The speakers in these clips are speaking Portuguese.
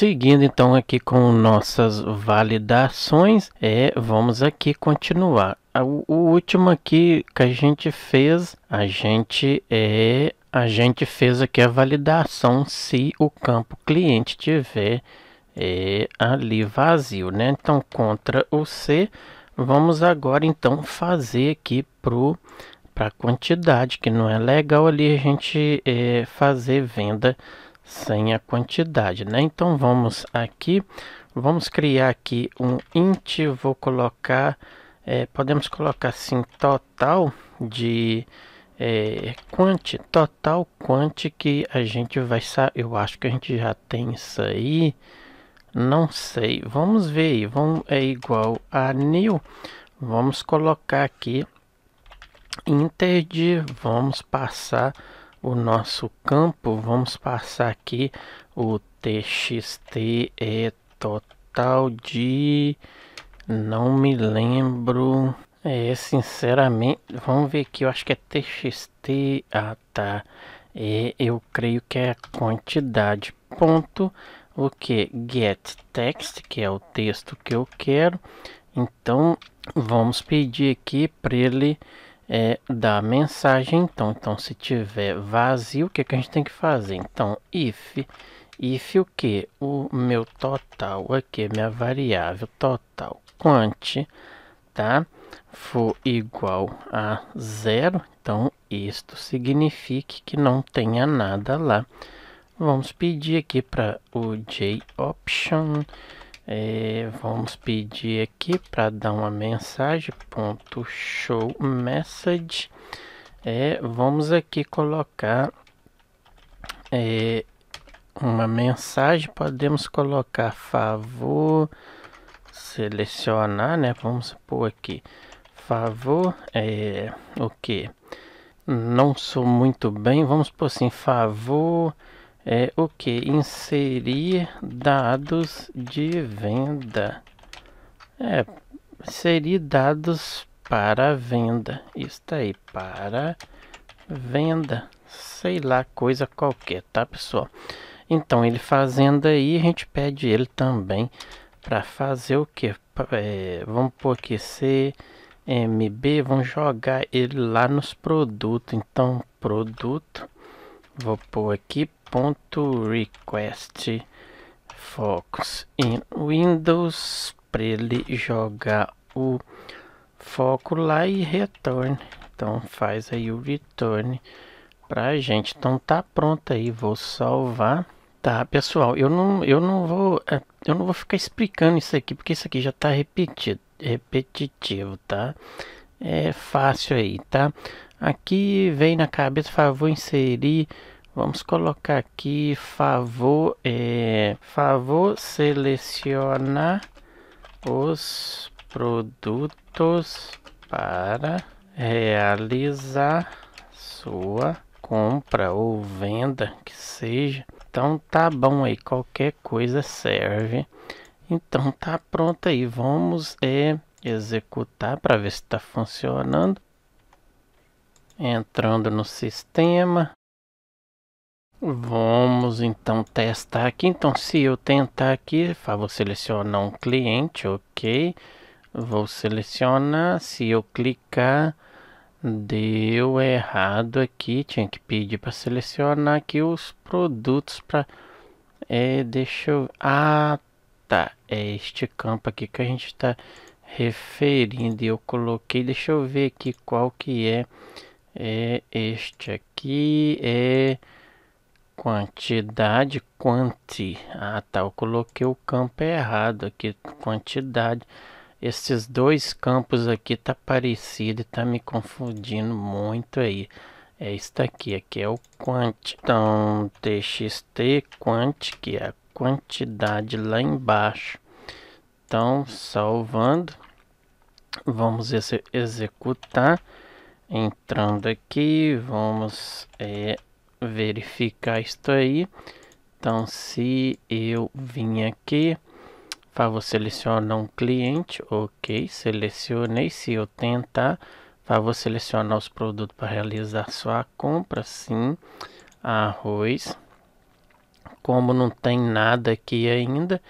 Seguindo então aqui com nossas validações, é, vamos aqui continuar. O, o último aqui que a gente fez, a gente é a gente fez aqui a validação se o campo cliente tiver é, ali vazio, né? Então contra o C, vamos agora então fazer aqui pro para quantidade que não é legal ali a gente é, fazer venda sem a quantidade, né? Então vamos aqui, vamos criar aqui um int, vou colocar, é, podemos colocar assim total de é, quant, total quant que a gente vai sair, eu acho que a gente já tem isso aí, não sei, vamos ver aí, vamos, é igual a new, vamos colocar aqui integer, vamos passar o nosso campo, vamos passar aqui o txt é total de não me lembro é sinceramente vamos ver aqui eu acho que é txt ah tá é, eu creio que é a quantidade ponto o que get text que é o texto que eu quero então vamos pedir aqui para ele é, da mensagem então. Então, se tiver vazio, o que, que a gente tem que fazer? Então, if, if o que? O meu total aqui, minha variável total quant, tá? For igual a zero, então isto significa que não tenha nada lá. Vamos pedir aqui para o JOption option é, vamos pedir aqui para dar uma mensagem, ponto show message. É, vamos aqui colocar é, uma mensagem, podemos colocar favor, selecionar, né? Vamos pôr aqui, favor, é, o que? Não sou muito bem, vamos por assim, favor é o que? Inserir dados de venda. É, inserir dados para venda. Isso aí, para venda. Sei lá, coisa qualquer, tá pessoal? Então, ele fazendo aí, a gente pede ele também para fazer o que? É, vamos por aqui, CMB, vamos jogar ele lá nos produtos. Então, produto, vou por aqui ponto .request focus em Windows para ele jogar o foco lá e return então faz aí o return a gente então tá pronto aí vou salvar tá pessoal eu não eu não vou é, eu não vou ficar explicando isso aqui porque isso aqui já tá repetido repetitivo tá é fácil aí tá aqui vem na cabeça falo vou inserir Vamos colocar aqui favor, é, favor seleciona os produtos para realizar sua compra ou venda que seja. Então tá bom aí, qualquer coisa serve. Então tá pronto aí, vamos é, executar para ver se está funcionando. Entrando no sistema. Vamos então testar aqui. Então, se eu tentar aqui, vou selecionar um cliente, ok. Vou selecionar, se eu clicar, deu errado aqui. Tinha que pedir para selecionar aqui os produtos para... É, deixa eu... Ah, tá. É este campo aqui que a gente está referindo. Eu coloquei, deixa eu ver aqui qual que é. É este aqui, é... Quantidade, quanti. Ah, tá. Eu coloquei o campo errado aqui. Quantidade. Esses dois campos aqui tá parecido tá me confundindo muito aí. É isso aqui. Aqui é o quanti. Então, txt quanti, que é a quantidade lá embaixo. Então, salvando. Vamos ex executar. Entrando aqui, vamos... É, verificar isto aí. Então, se eu vim aqui, favor selecionar um cliente, ok, selecionei. Se eu tentar, favor selecionar os produtos para realizar sua compra, sim, arroz. Como não tem nada aqui ainda,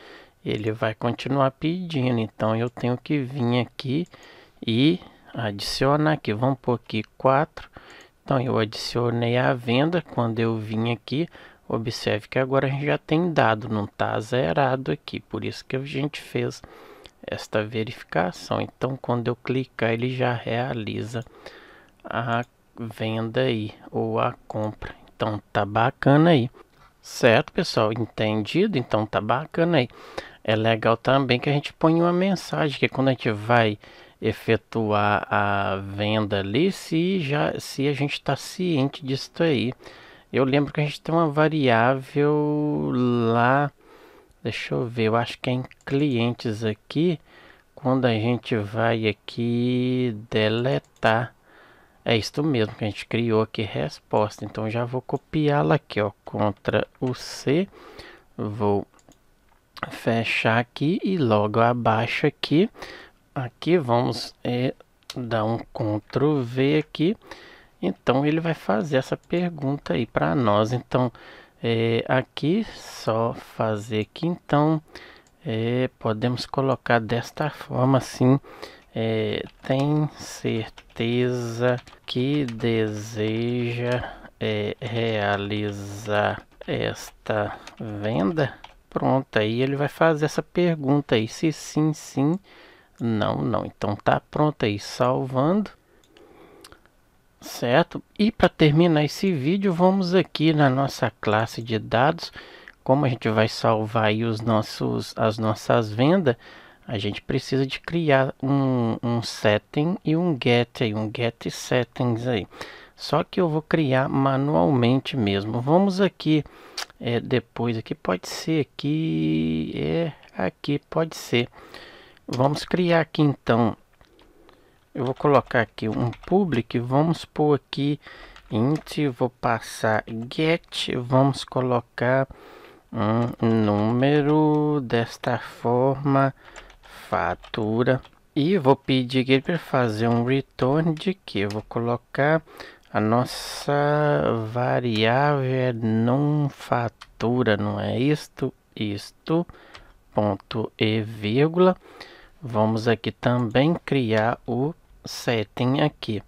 ele vai continuar pedindo, então eu tenho que vir aqui e adicionar aqui, vamos por aqui 4, então eu adicionei a venda quando eu vim aqui. Observe que agora a gente já tem dado, não está zerado aqui, por isso que a gente fez esta verificação. Então quando eu clicar ele já realiza a venda aí ou a compra. Então tá bacana aí. Certo, pessoal? Entendido? Então tá bacana aí. É legal também que a gente põe uma mensagem que quando a gente vai efetuar a venda ali se já se a gente está ciente disso aí. Eu lembro que a gente tem uma variável lá, deixa eu ver, eu acho que é em clientes aqui, quando a gente vai aqui deletar, é isto mesmo que a gente criou aqui, resposta. Então já vou copiá-la aqui, ó, contra o C, vou fechar aqui e logo abaixo aqui aqui vamos é, dar um Ctrl V aqui. Então ele vai fazer essa pergunta aí para nós. Então é, aqui só fazer aqui. Então é, podemos colocar desta forma assim. É, tem certeza que deseja é, realizar esta venda? Pronto, aí ele vai fazer essa pergunta aí. Se sim, sim não, não. Então tá pronto aí, salvando. Certo? E para terminar esse vídeo, vamos aqui na nossa classe de dados. Como a gente vai salvar aí os nossos, as nossas vendas, a gente precisa de criar um, um setting e um get aí, um get settings aí. Só que eu vou criar manualmente mesmo. Vamos aqui, é, depois aqui, pode ser aqui, é aqui, pode ser. Vamos criar aqui então. Eu vou colocar aqui um public, vamos pôr aqui int, vou passar get, vamos colocar um número desta forma, fatura. E vou pedir aqui para fazer um return de que? Eu vou colocar a nossa variável não fatura, não é isto? Isto, ponto e vírgula. Vamos aqui também criar o setting aqui.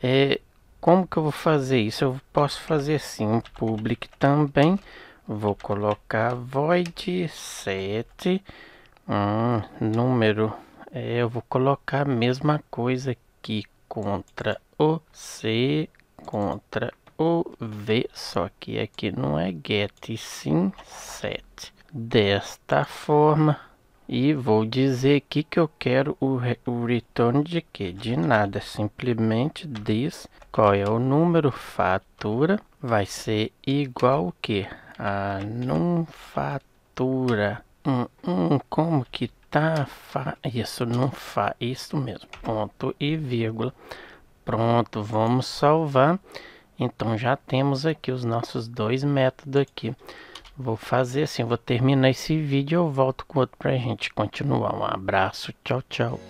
É, como que eu vou fazer isso? Eu posso fazer sim public também. Vou colocar void set um, número. É, eu vou colocar a mesma coisa aqui contra o C contra o V, só que aqui não é get, sim set. Desta forma, e vou dizer aqui que eu quero o, re o return de que? De nada, simplesmente diz qual é o número fatura vai ser igual que a ah, num fatura. Hum, hum, como que tá? Fa isso não faz isso mesmo. Ponto e vírgula. Pronto, vamos salvar. Então já temos aqui os nossos dois métodos aqui. Vou fazer assim, vou terminar esse vídeo e eu volto com outro pra gente continuar. Um abraço, tchau, tchau.